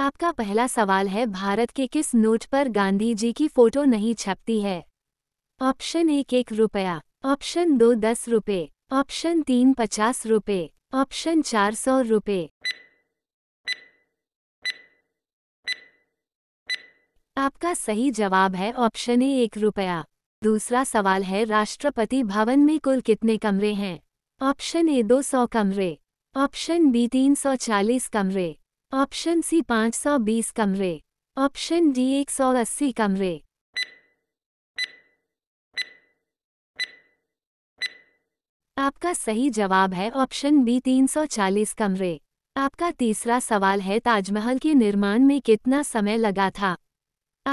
आपका पहला सवाल है भारत के किस नोट पर गांधी जी की फोटो नहीं छपती है ऑप्शन एक एक रुपया ऑप्शन दो दस रुपये ऑप्शन तीन पचास रुपये ऑप्शन चार सौ रुपये आपका सही जवाब है ऑप्शन ए एक रुपया दूसरा सवाल है राष्ट्रपति भवन में कुल कितने कमरे हैं ऑप्शन ए दो सौ कमरे ऑप्शन बी तीन सौ चालीस कमरे ऑप्शन सी 520 कमरे ऑप्शन डी 180 कमरे आपका सही जवाब है ऑप्शन बी 340 कमरे आपका तीसरा सवाल है ताजमहल के निर्माण में कितना समय लगा था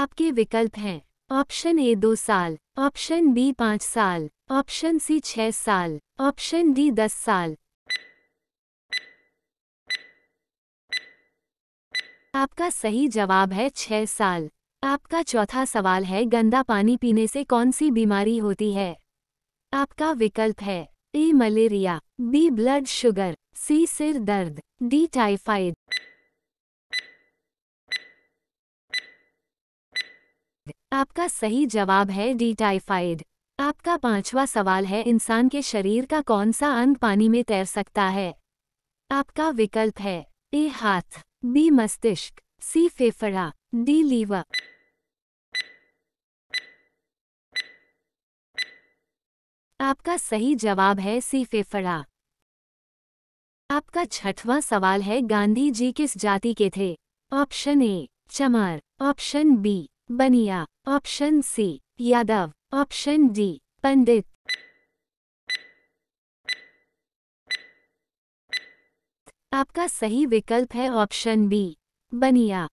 आपके विकल्प हैं ऑप्शन ए दो साल ऑप्शन बी पाँच साल ऑप्शन सी छः साल ऑप्शन डी दस साल आपका सही जवाब है छह साल आपका चौथा सवाल है गंदा पानी पीने से कौन सी बीमारी होती है आपका विकल्प है A malaria B blood sugar C सिर दर्द डी टाइफाइड आपका सही जवाब है डी टाइफाइड आपका पांचवा सवाल है इंसान के शरीर का कौन सा अंग पानी में तैर सकता है आपका विकल्प है ए हाथ बी मस्तिष्क सी फेफड़ा डी लीवर आपका सही जवाब है सी फेफड़ा आपका छठवां सवाल है गांधी जी किस जाति के थे option A Chamar option B Baniya option C Yadav option D Pandit आपका सही विकल्प है ऑप्शन बी बनिया